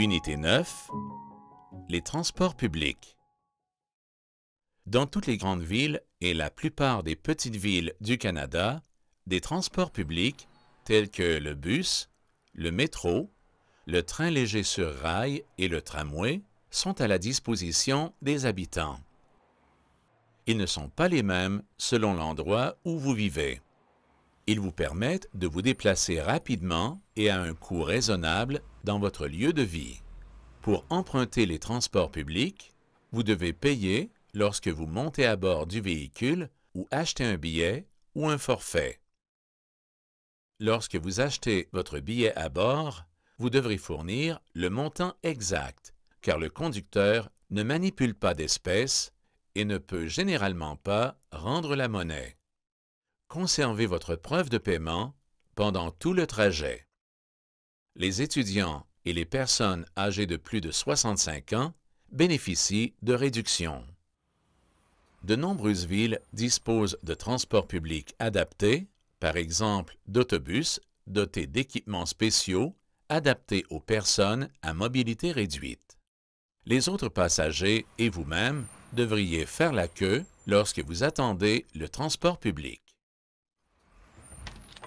Unité 9. Les transports publics. Dans toutes les grandes villes et la plupart des petites villes du Canada, des transports publics tels que le bus, le métro, le train léger sur rail et le tramway sont à la disposition des habitants. Ils ne sont pas les mêmes selon l'endroit où vous vivez. Ils vous permettent de vous déplacer rapidement et à un coût raisonnable dans votre lieu de vie. Pour emprunter les transports publics, vous devez payer lorsque vous montez à bord du véhicule ou achetez un billet ou un forfait. Lorsque vous achetez votre billet à bord, vous devrez fournir le montant exact, car le conducteur ne manipule pas d'espèces et ne peut généralement pas rendre la monnaie. Conservez votre preuve de paiement pendant tout le trajet les étudiants et les personnes âgées de plus de 65 ans bénéficient de réductions. De nombreuses villes disposent de transports publics adaptés, par exemple d'autobus dotés d'équipements spéciaux adaptés aux personnes à mobilité réduite. Les autres passagers et vous-même devriez faire la queue lorsque vous attendez le transport public.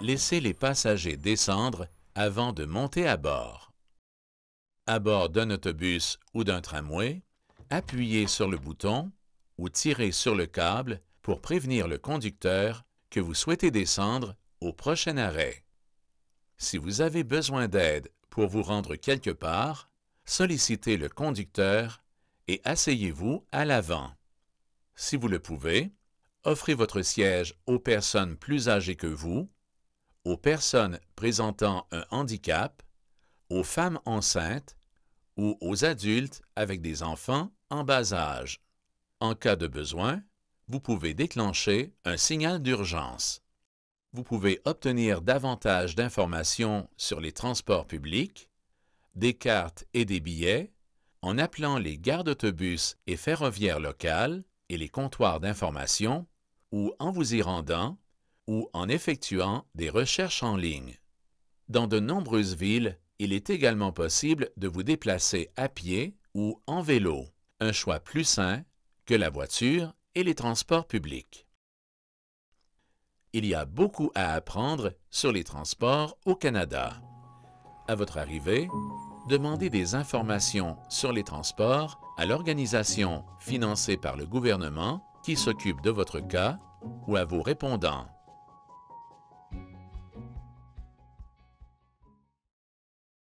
Laissez les passagers descendre avant de monter à bord. À bord d'un autobus ou d'un tramway, appuyez sur le bouton ou tirez sur le câble pour prévenir le conducteur que vous souhaitez descendre au prochain arrêt. Si vous avez besoin d'aide pour vous rendre quelque part, sollicitez le conducteur et asseyez-vous à l'avant. Si vous le pouvez, offrez votre siège aux personnes plus âgées que vous aux personnes présentant un handicap, aux femmes enceintes ou aux adultes avec des enfants en bas âge. En cas de besoin, vous pouvez déclencher un signal d'urgence. Vous pouvez obtenir davantage d'informations sur les transports publics, des cartes et des billets, en appelant les gares d'autobus et ferroviaires locales et les comptoirs d'information, ou en vous y rendant ou en effectuant des recherches en ligne. Dans de nombreuses villes, il est également possible de vous déplacer à pied ou en vélo, un choix plus sain que la voiture et les transports publics. Il y a beaucoup à apprendre sur les transports au Canada. À votre arrivée, demandez des informations sur les transports à l'organisation financée par le gouvernement qui s'occupe de votre cas ou à vos répondants.